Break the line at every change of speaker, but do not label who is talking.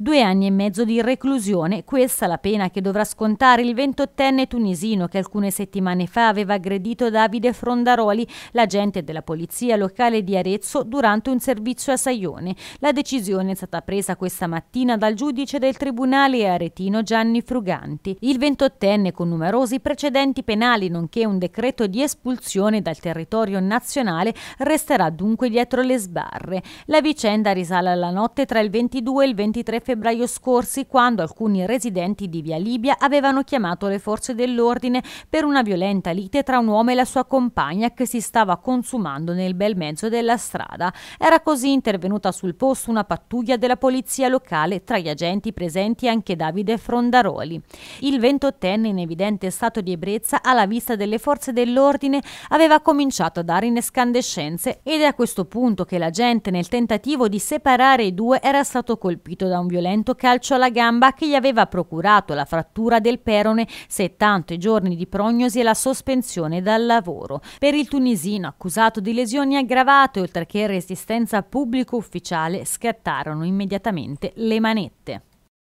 Due anni e mezzo di reclusione, questa la pena che dovrà scontare il ventottenne tunisino che alcune settimane fa aveva aggredito Davide Frondaroli, l'agente della polizia locale di Arezzo, durante un servizio a Saione. La decisione è stata presa questa mattina dal giudice del tribunale aretino Gianni Fruganti. Il ventottenne, con numerosi precedenti penali nonché un decreto di espulsione dal territorio nazionale, resterà dunque dietro le sbarre. La vicenda risale alla notte tra il 22 e il 23 febbraio febbraio scorsi quando alcuni residenti di Via Libia avevano chiamato le forze dell'ordine per una violenta lite tra un uomo e la sua compagna che si stava consumando nel bel mezzo della strada. Era così intervenuta sul posto una pattuglia della polizia locale, tra gli agenti presenti anche Davide Frondaroli. Il ventottenne in evidente stato di ebbrezza alla vista delle forze dell'ordine aveva cominciato a dare in escandescenze ed è a questo punto che l'agente nel tentativo di separare i due era stato colpito da un violento violento calcio alla gamba che gli aveva procurato la frattura del perone, 70 giorni di prognosi e la sospensione dal lavoro. Per il tunisino accusato di lesioni aggravate oltre che resistenza pubblico ufficiale scattarono immediatamente le manette.